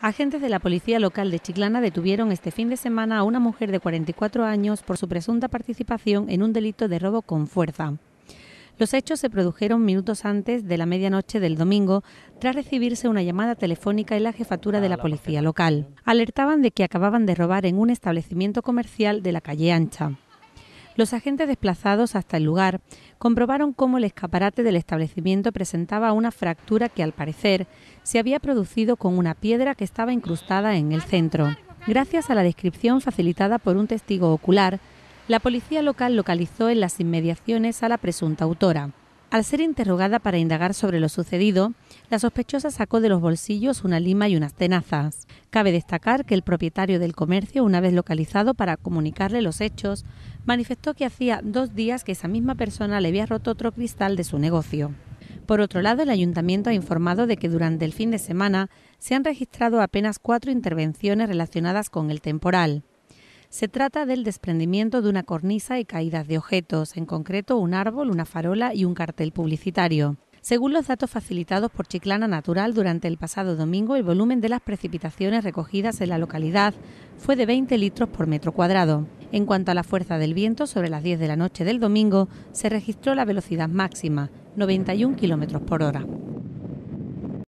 Agentes de la policía local de Chiclana detuvieron este fin de semana a una mujer de 44 años por su presunta participación en un delito de robo con fuerza. Los hechos se produjeron minutos antes de la medianoche del domingo, tras recibirse una llamada telefónica en la jefatura de la policía local. Alertaban de que acababan de robar en un establecimiento comercial de la calle Ancha. Los agentes desplazados hasta el lugar comprobaron cómo el escaparate del establecimiento presentaba una fractura que al parecer se había producido con una piedra que estaba incrustada en el centro. Gracias a la descripción facilitada por un testigo ocular, la policía local localizó en las inmediaciones a la presunta autora. Al ser interrogada para indagar sobre lo sucedido, la sospechosa sacó de los bolsillos una lima y unas tenazas. Cabe destacar que el propietario del comercio, una vez localizado para comunicarle los hechos, manifestó que hacía dos días que esa misma persona le había roto otro cristal de su negocio. Por otro lado, el ayuntamiento ha informado de que durante el fin de semana se han registrado apenas cuatro intervenciones relacionadas con el temporal. Se trata del desprendimiento de una cornisa y caídas de objetos, en concreto un árbol, una farola y un cartel publicitario. Según los datos facilitados por Chiclana Natural durante el pasado domingo, el volumen de las precipitaciones recogidas en la localidad fue de 20 litros por metro cuadrado. En cuanto a la fuerza del viento, sobre las 10 de la noche del domingo se registró la velocidad máxima, 91 km por hora.